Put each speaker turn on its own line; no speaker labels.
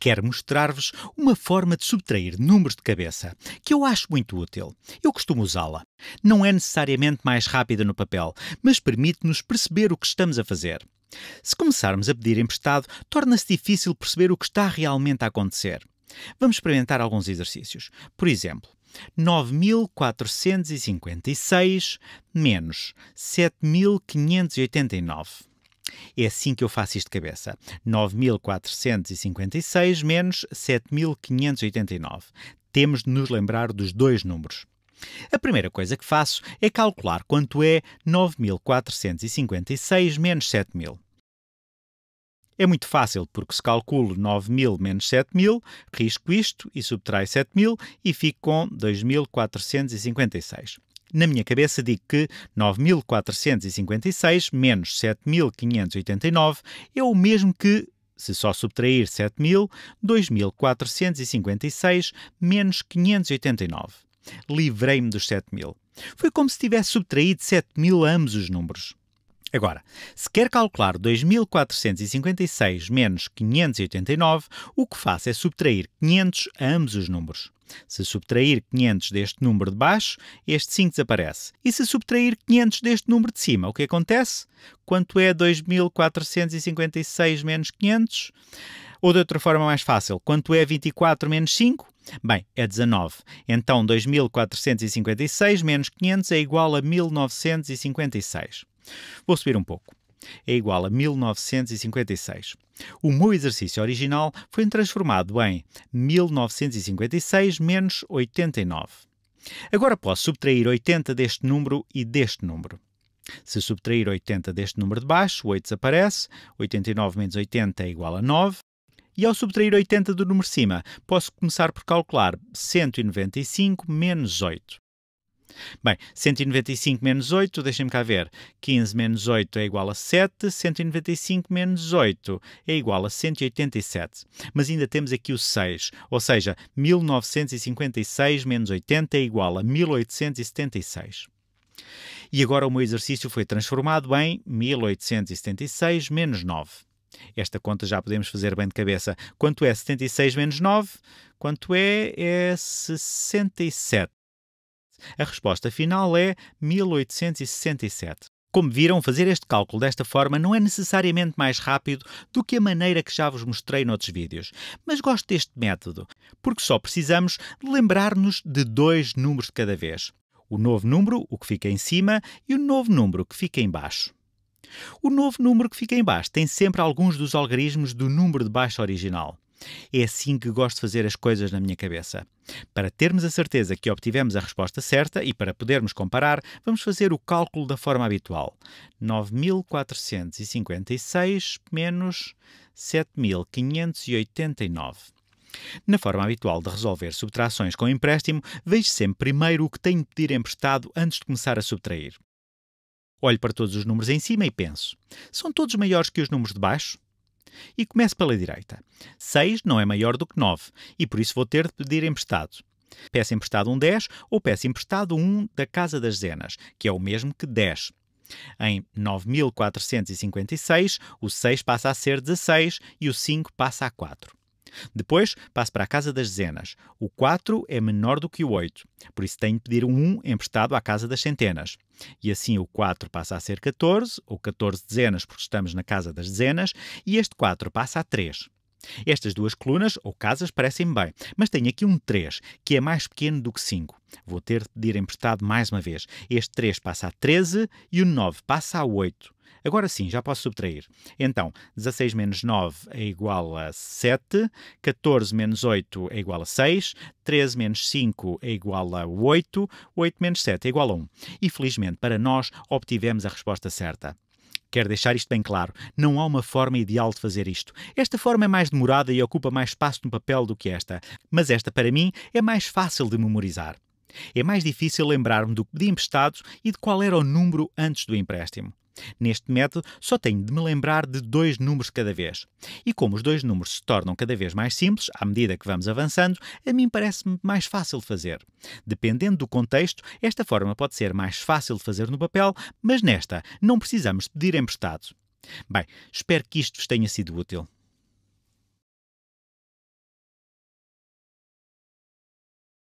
quero mostrar-vos uma forma de subtrair números de cabeça, que eu acho muito útil. Eu costumo usá-la. Não é necessariamente mais rápida no papel, mas permite-nos perceber o que estamos a fazer. Se começarmos a pedir emprestado, torna-se difícil perceber o que está realmente a acontecer. Vamos experimentar alguns exercícios. Por exemplo, 9.456 menos 7.589. É assim que eu faço isto de cabeça. 9.456 menos 7.589. Temos de nos lembrar dos dois números. A primeira coisa que faço é calcular quanto é 9.456 menos 7.000. É muito fácil, porque se calculo 9.000 menos 7.000, risco isto e subtraio 7.000 e fico com 2.456 na minha cabeça digo que 9.456 menos 7.589 é o mesmo que, se só subtrair 7.000, 2.456 menos 589. Livrei-me dos 7.000. Foi como se tivesse subtraído 7.000 ambos os números. Agora, se quer calcular 2.456 menos 589, o que faço é subtrair 500 a ambos os números. Se subtrair 500 deste número de baixo, este 5 desaparece. E se subtrair 500 deste número de cima, o que acontece? Quanto é 2456 menos 500? Ou de outra forma mais fácil, quanto é 24 menos 5? Bem, é 19. Então 2456 menos 500 é igual a 1956. Vou subir um pouco. É igual a 1956. O meu exercício original foi transformado em 1956 menos 89. Agora posso subtrair 80 deste número e deste número. Se subtrair 80 deste número de baixo, o 8 desaparece, 89 menos 80 é igual a 9. E ao subtrair 80 do número de cima, posso começar por calcular 195 menos 8. Bem, 195 menos 8, deixem-me cá ver. 15 menos 8 é igual a 7, 195 menos 8 é igual a 187. Mas ainda temos aqui o 6, ou seja, 1956 menos 80 é igual a 1876. E agora o meu exercício foi transformado em 1876 menos 9. Esta conta já podemos fazer bem de cabeça. Quanto é 76 menos 9? Quanto é? É 67. A resposta final é 1867. Como viram, fazer este cálculo desta forma não é necessariamente mais rápido do que a maneira que já vos mostrei noutros vídeos, mas gosto deste método, porque só precisamos lembrar-nos de dois números de cada vez. O novo número, o que fica em cima, e o novo número, que fica em baixo. O novo número que fica em baixo tem sempre alguns dos algarismos do número de baixo original. É assim que gosto de fazer as coisas na minha cabeça. Para termos a certeza que obtivemos a resposta certa e para podermos comparar, vamos fazer o cálculo da forma habitual. 9.456 menos 7.589. Na forma habitual de resolver subtrações com empréstimo, vejo sempre primeiro o que tenho de pedir emprestado antes de começar a subtrair. Olho para todos os números em cima e penso: são todos maiores que os números de baixo? E começo pela direita. 6 não é maior do que 9 e por isso vou ter de pedir emprestado. Peço emprestado um 10 ou peço emprestado um da Casa das Zenas, que é o mesmo que 10. Em 9456, o 6 passa a ser 16 e o 5 passa a 4. Depois passo para a casa das dezenas. O 4 é menor do que o 8, por isso tenho de pedir um 1 emprestado à casa das centenas. E assim o 4 passa a ser 14, ou 14 dezenas, porque estamos na casa das dezenas, e este 4 passa a 3. Estas duas colunas ou casas parecem bem, mas tenho aqui um 3, que é mais pequeno do que 5. Vou ter de pedir emprestado mais uma vez. Este 3 passa a 13 e o 9 passa a 8. Agora sim, já posso subtrair. Então, 16 menos 9 é igual a 7, 14 menos 8 é igual a 6, 13 menos 5 é igual a 8, 8 menos 7 é igual a 1. E felizmente para nós obtivemos a resposta certa. Quero deixar isto bem claro: não há uma forma ideal de fazer isto. Esta forma é mais demorada e ocupa mais espaço no papel do que esta, mas esta, para mim, é mais fácil de memorizar. É mais difícil lembrar-me de emprestados e de qual era o número antes do empréstimo. Neste método, só tenho de me lembrar de dois números cada vez. E como os dois números se tornam cada vez mais simples, à medida que vamos avançando, a mim parece-me mais fácil fazer. Dependendo do contexto, esta forma pode ser mais fácil de fazer no papel, mas nesta não precisamos pedir emprestado. Bem, espero que isto vos tenha sido útil.